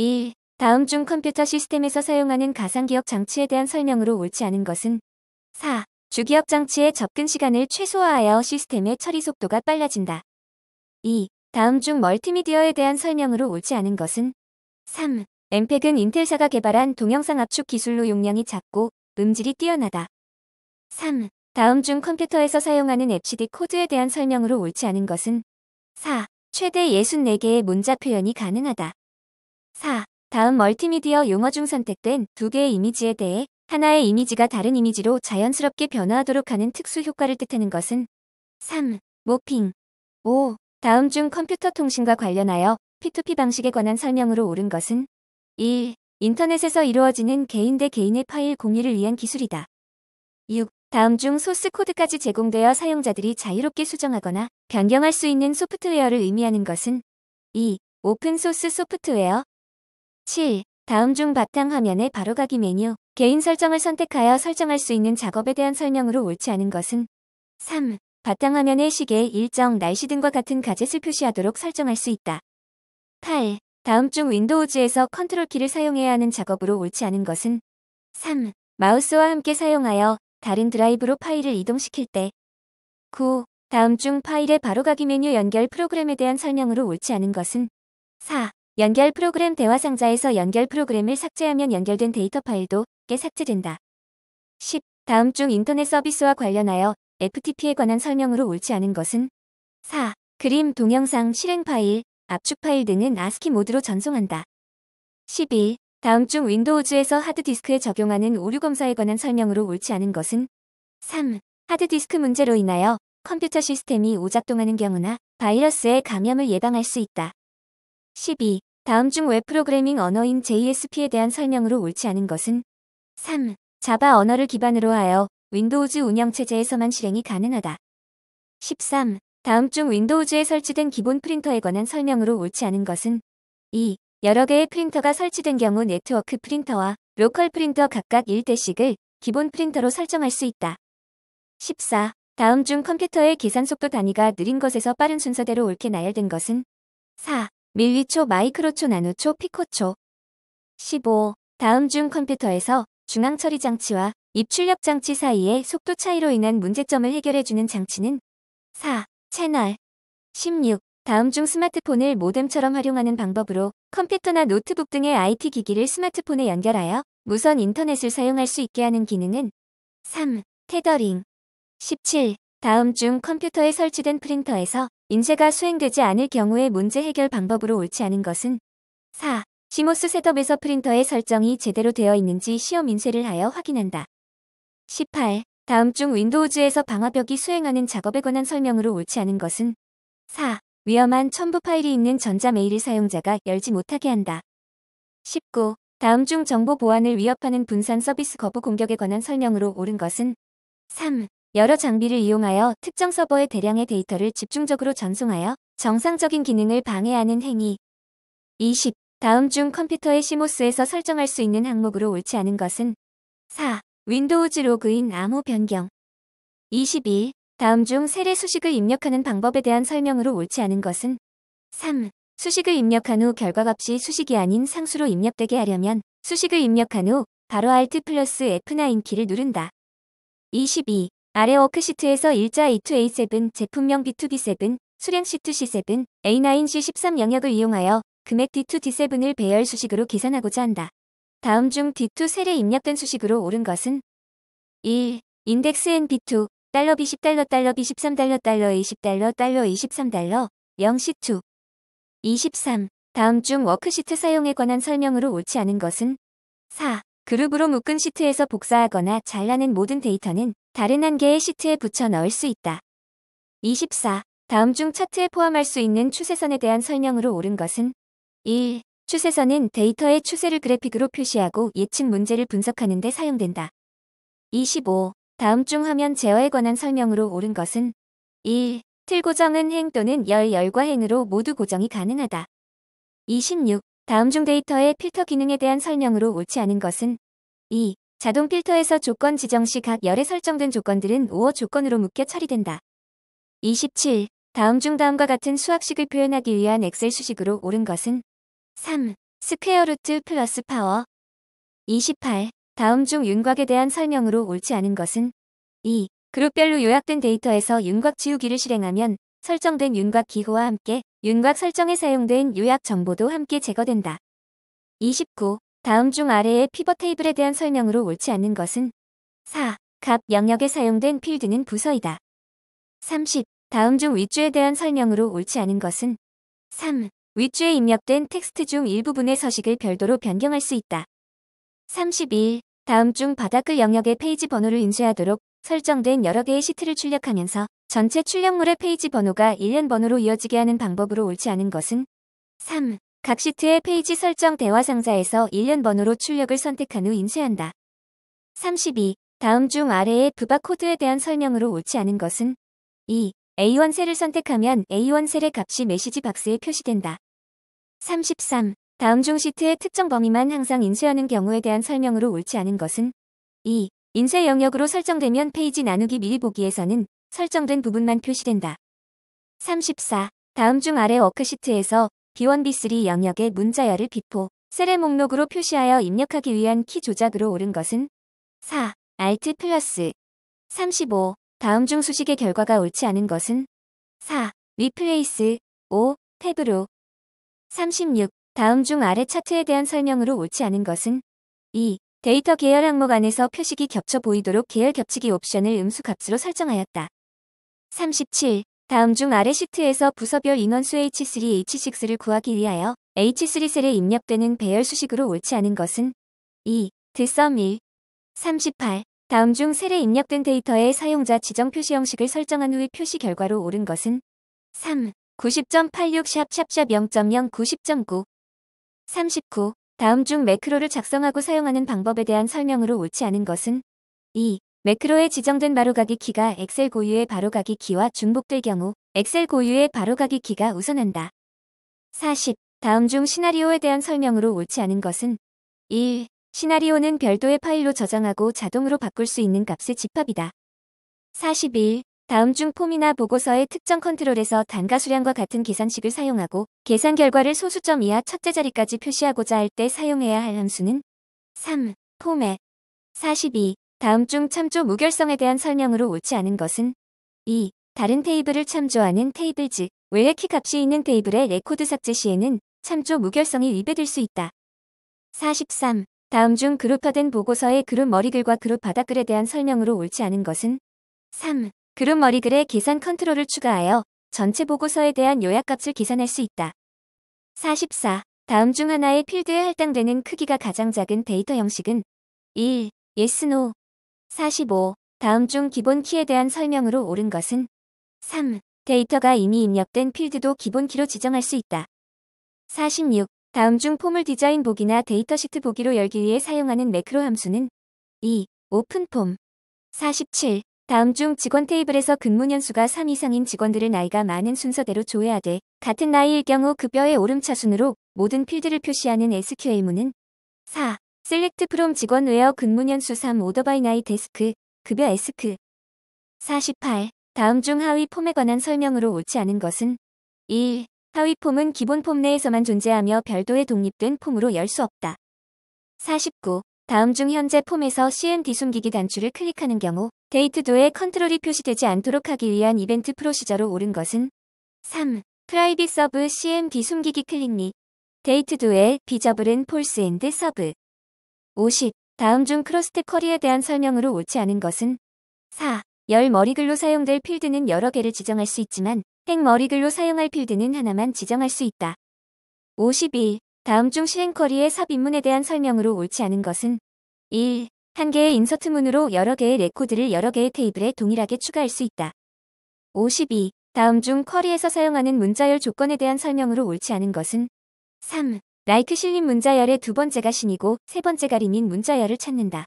1. 다음 중 컴퓨터 시스템에서 사용하는 가상기억 장치에 대한 설명으로 옳지 않은 것은 4. 주기억 장치의 접근 시간을 최소화하여 시스템의 처리 속도가 빨라진다. 2. 다음 중 멀티미디어에 대한 설명으로 옳지 않은 것은 3. 엠펙은 인텔사가 개발한 동영상 압축 기술로 용량이 작고 음질이 뛰어나다. 3. 다음 중 컴퓨터에서 사용하는 앱 c d 코드에 대한 설명으로 옳지 않은 것은 4. 최대 64개의 문자 표현이 가능하다. 4. 다음 멀티미디어 용어 중 선택된 두 개의 이미지에 대해 하나의 이미지가 다른 이미지로 자연스럽게 변화하도록 하는 특수 효과를 뜻하는 것은 3. 모핑 5. 다음 중 컴퓨터 통신과 관련하여 P2P 방식에 관한 설명으로 옳은 것은 1. 인터넷에서 이루어지는 개인 대 개인의 파일 공유를 위한 기술이다. 6. 다음 중 소스 코드까지 제공되어 사용자들이 자유롭게 수정하거나 변경할 수 있는 소프트웨어를 의미하는 것은 2. 오픈소스 소프트웨어 7. 다음 중 바탕 화면의 바로가기 메뉴 개인 설정을 선택하여 설정할 수 있는 작업에 대한 설명으로 옳지 않은 것은 3. 바탕 화면의 시계, 일정, 날씨 등과 같은 가젯을 표시하도록 설정할 수 있다. 8. 다음 중 윈도우즈에서 컨트롤 키를 사용해야 하는 작업으로 옳지 않은 것은 3. 마우스와 함께 사용하여 다른 드라이브로 파일을 이동시킬 때 9. 다음 중 파일의 바로가기 메뉴 연결 프로그램에 대한 설명으로 옳지 않은 것은 4. 연결 프로그램 대화 상자에서 연결 프로그램을 삭제하면 연결된 데이터 파일도 꽤 삭제된다. 10. 다음 중 인터넷 서비스와 관련하여 FTP에 관한 설명으로 옳지 않은 것은 4. 그림, 동영상, 실행 파일, 압축 파일 등은 ASCII 모드로 전송한다. 11. 다음 중 윈도우즈에서 하드디스크에 적용하는 오류 검사에 관한 설명으로 옳지 않은 것은 3. 하드디스크 문제로 인하여 컴퓨터 시스템이 오작동하는 경우나 바이러스의 감염을 예방할 수 있다. 12. 다음 중 웹 프로그래밍 언어인 JSP에 대한 설명으로 옳지 않은 것은 3. 자바 언어를 기반으로 하여 윈도우즈 운영체제에서만 실행이 가능하다. 13. 다음 중 윈도우즈에 설치된 기본 프린터에 관한 설명으로 옳지 않은 것은 2. 여러 개의 프린터가 설치된 경우 네트워크 프린터와 로컬 프린터 각각 1대씩을 기본 프린터로 설정할 수 있다. 14. 다음 중 컴퓨터의 계산 속도 단위가 느린 것에서 빠른 순서대로 옳게 나열된 것은 4. 밀리초 마이크로초 나노초 피코초 15. 다음 중 컴퓨터에서 중앙처리 장치와 입출력 장치 사이의 속도 차이로 인한 문제점을 해결해주는 장치는 4. 채널 16. 다음 중 스마트폰을 모뎀처럼 활용하는 방법으로 컴퓨터나 노트북 등의 IT 기기를 스마트폰에 연결하여 무선 인터넷을 사용할 수 있게 하는 기능은 3. 테더링 17. 다음 중 컴퓨터에 설치된 프린터에서 인쇄가 수행되지 않을 경우에 문제 해결 방법으로 옳지 않은 것은 4. 시모스 셋업에서 프린터의 설정이 제대로 되어 있는지 시험 인쇄를 하여 확인한다. 18. 다음 중 윈도우즈에서 방화벽이 수행하는 작업에 관한 설명으로 옳지 않은 것은 4. 위험한 첨부 파일이 있는 전자 메일을 사용자가 열지 못하게 한다. 19. 다음 중 정보 보안을 위협하는 분산 서비스 거부 공격에 관한 설명으로 옳은 것은 3. 여러 장비를 이용하여 특정 서버의 대량의 데이터를 집중적으로 전송하여 정상적인 기능을 방해하는 행위. 20. 다음 중 컴퓨터의 시모스에서 설정할 수 있는 항목으로 옳지 않은 것은 4. 윈도우즈 로그인 암호 변경 22. 다음 중 세례 수식을 입력하는 방법에 대한 설명으로 옳지 않은 것은 3. 수식을 입력한 후 결과값이 수식이 아닌 상수로 입력되게 하려면 수식을 입력한 후 바로 Alt 플러스 F9키를 누른다. 22. 아래 워크시트에서 일자 E2A7, 제품명 B2B7, 수량 C2C7, A9C13 영역을 이용하여 금액 D2D7을 배열 수식으로 계산하고자 한다. 다음 중 D2 셀에 입력된 수식으로 옳은 것은 1. 인덱스 N B2, 달러 B10 달러 달러 B13 달러 달러 20 달러 달러 23 달러 0 C2 23. 다음 중 워크시트 사용에 관한 설명으로 옳지 않은 것은 4. 그룹으로 묶은 시트에서 복사하거나 잘라낸 모든 데이터는 다른 한 개의 시트에 붙여 넣을 수 있다. 24. 다음 중 차트에 포함할 수 있는 추세선에 대한 설명으로 옳은 것은 1. 추세선은 데이터의 추세를 그래픽으로 표시하고 예측 문제를 분석하는 데 사용된다. 25. 다음 중 화면 제어에 관한 설명으로 옳은 것은 1. 틀 고정은 행 또는 열, 열과 행으로 모두 고정이 가능하다. 26. 다음 중 데이터의 필터 기능에 대한 설명으로 옳지 않은 것은 2. 자동 필터에서 조건 지정 시 각 열에 설정된 조건들은 오어 조건으로 묶여 처리된다. 27. 다음 중 다음과 같은 수학식을 표현하기 위한 엑셀 수식으로 옳은 것은 3. 스퀘어 루트 플러스 파워 28. 다음 중 윤곽에 대한 설명으로 옳지 않은 것은 2. 그룹별로 요약된 데이터에서 윤곽 지우기를 실행하면 설정된 윤곽 기호와 함께 윤곽 설정에 사용된 요약 정보도 함께 제거된다. 29. 다음 중 아래의 피벗 테이블에 대한 설명으로 옳지 않는 것은 4. 갑 영역에 사용된 필드는 부서이다. 30. 다음 중위줄에 대한 설명으로 옳지 않은 것은 3. 위줄에 입력된 텍스트 중 일부분의 서식을 별도로 변경할 수 있다. 31. 다음 중 바닥글 그 영역의 페이지 번호를 인쇄하도록 설정된 여러 개의 시트를 출력하면서 전체 출력물의 페이지 번호가 1년 번호로 이어지게 하는 방법으로 옳지 않은 것은 3. 각 시트의 페이지 설정 대화 상자에서 1년 번호로 출력을 선택한 후 인쇄한다. 32. 다음 중 아래의 부바 코드에 대한 설명으로 옳지 않은 것은 2. A1 셀을 선택하면 A1 셀의 값이 메시지 박스에 표시된다. 33. 다음 중 시트의 특정 범위만 항상 인쇄하는 경우에 대한 설명으로 옳지 않은 것은 2. 인쇄 영역으로 설정되면 페이지 나누기 미리 보기에서는 설정된 부분만 표시된다. 34. 다음 중 아래 워크시트에서 B1B3 영역의 문자열을 비포 셀의 목록으로 표시하여 입력하기 위한 키 조작으로 옳은 것은 4. Alt 플러스 35. 다음 중 수식의 결과가 옳지 않은 것은 4. 리플레이스 5. 탭으로 36. 다음 중 아래 차트에 대한 설명으로 옳지 않은 것은 2. 데이터 계열 항목 안에서 표식이 겹쳐 보이도록 계열 겹치기 옵션을 음수 값으로 설정하였다. 37. 다음 중 아래 시트에서 부서별 인원수 H3, H6를 구하기 위하여 H3셀에 입력되는 배열 수식으로 옳지 않은 것은 2. 드썸 1. 38. 다음 중 셀에 입력된 데이터의 사용자 지정 표시 형식을 설정한 후에 표시 결과로 옳은 것은 3. 90.86샵샵샵 0.0 90.9 39. 다음 중 매크로를 작성하고 사용하는 방법에 대한 설명으로 옳지 않은 것은 2. 매크로에 지정된 바로가기 키가 엑셀 고유의 바로가기 키와 중복될 경우 엑셀 고유의 바로가기 키가 우선한다. 40. 다음 중 시나리오에 대한 설명으로 옳지 않은 것은 1. 시나리오는 별도의 파일로 저장하고 자동으로 바꿀 수 있는 값의 집합이다. 41. 다음 중 폼이나 보고서의 특정 컨트롤에서 단가 수량과 같은 계산식을 사용하고 계산 결과를 소수점 이하 첫째 자리까지 표시하고자 할 때 사용해야 할 함수는 3. 폼에 42. 다음 중 참조 무결성에 대한 설명으로 옳지 않은 것은 2. 다른 테이블을 참조하는 테이블 즉 외래 키 값이 있는 테이블의 레코드 삭제 시에는 참조 무결성이 위배될 수 있다. 43. 다음 중 그룹화된 보고서의 그룹 머리글과 그룹 바닥글에 대한 설명으로 옳지 않은 것은 3. 그룹 머리글에 계산 컨트롤을 추가하여 전체 보고서에 대한 요약값을 계산할 수 있다. 44. 다음 중 하나의 필드에 할당되는 크기가 가장 작은 데이터 형식은 1. yes, no, 45. 다음 중 기본 키에 대한 설명으로 옳은 것은 3. 데이터가 이미 입력된 필드도 기본 키로 지정할 수 있다. 46. 다음 중 포물 디자인 보기나 데이터 시트 보기로 열기 위해 사용하는 매크로 함수는 2. 오픈폼 47. 다음 중 직원 테이블에서 근무 년수가 3 이상인 직원들을 나이가 많은 순서대로 조회하되 같은 나이일 경우 급여의 오름차순으로 모든 필드를 표시하는 SQL문은 4. 셀렉트 프롬 직원 웨어 근무년 수삼 오더바이 나이 데스크 급여 에스크 48. 다음 중 하위 폼에 관한 설명으로 옳지 않은 것은 1. 하위 폼은 기본 폼 내에서만 존재하며 별도의 독립된 폼으로 열 수 없다. 49. 다음 중 현재 폼에서 CMD 숨기기 단추를 클릭하는 경우 데이트도에 컨트롤이 표시되지 않도록 하기 위한 이벤트 프로시저로 옳은 것은 3. 프라이빗 서브 CMD 숨기기 클릭 및 데이트도에 비저블은 폴스 앤드 서브 50. 다음 중 크로스트 커리에 대한 설명으로 옳지 않은 것은 4. 열 머리글로 사용될 필드는 여러 개를 지정할 수 있지만 행 머리글로 사용할 필드는 하나만 지정할 수 있다. 51. 다음 중 실행 커리의 삽입문에 대한 설명으로 옳지 않은 것은 1. 한 개의 인서트문으로 여러 개의 레코드를 여러 개의 테이블에 동일하게 추가할 수 있다. 52. 다음 중 쿼리에서 사용하는 문자열 조건에 대한 설명으로 옳지 않은 것은 3. 라이크 실린 문자열의 두 번째가 신이고 세 번째가 린인 문자열을 찾는다.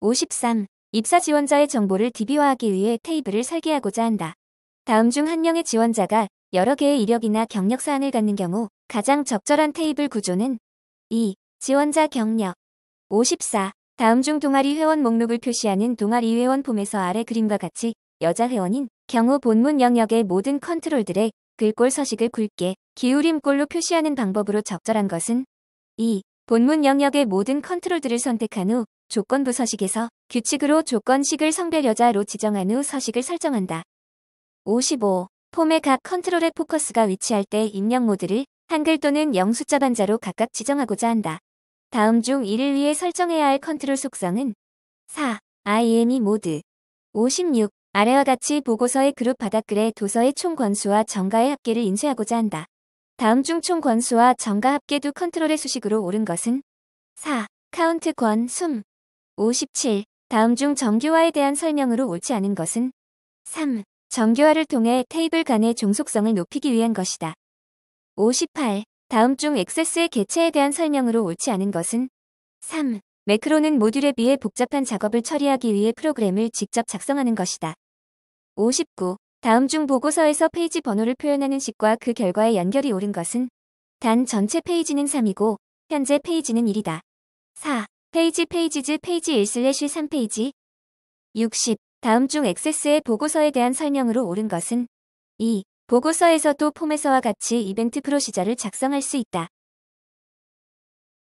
53. 입사 지원자의 정보를 DB화하기 위해 테이블을 설계하고자 한다. 다음 중 한 명의 지원자가 여러 개의 이력이나 경력 사항을 갖는 경우 가장 적절한 테이블 구조는 2. 지원자 경력 54. 다음 중 동아리 회원 목록을 표시하는 동아리 회원 폼에서 아래 그림과 같이 여자 회원인 경우 본문 영역의 모든 컨트롤들의 글꼴 서식을 굵게 기울임꼴로 표시하는 방법으로 적절한 것은 2. 본문 영역의 모든 컨트롤들을 선택한 후 조건부 서식에서 규칙으로 조건식을 성별 여자로 지정한 후 서식을 설정한다. 55. 폼의 각 컨트롤의 포커스가 위치할 때 입력 모드를 한글 또는 영숫자 반자로 각각 지정하고자 한다. 다음 중 이를 위해 설정해야 할 컨트롤 속성은 4. IME 모드 56. 아래와 같이 보고서의 그룹 바닥글에 도서의 총 권수와 정가의 합계를 인쇄하고자 한다. 다음 중 총 권수와 정가 합계 도 컨트롤의 수식으로 옳은 것은 4. 카운트 권, 숨 57. 다음 중 정규화에 대한 설명으로 옳지 않은 것은 3. 정규화를 통해 테이블 간의 종속성을 높이기 위한 것이다. 58. 다음 중 액세스의 개체에 대한 설명으로 옳지 않은 것은 3. 매크로는 모듈에 비해 복잡한 작업을 처리하기 위해 프로그램을 직접 작성하는 것이다. 59. 다음 중 보고서에서 페이지 번호를 표현하는 식과 그 결과의 연결이 옳은 것은 단 전체 페이지는 3이고 현재 페이지는 1이다. 4. 페이지 페이지즈 페이지 1/3페이지 60. 다음 중 액세스의 보고서에 대한 설명으로 옳은 것은 2. 보고서에서도 폼에서와 같이 이벤트 프로시저를 작성할 수 있다.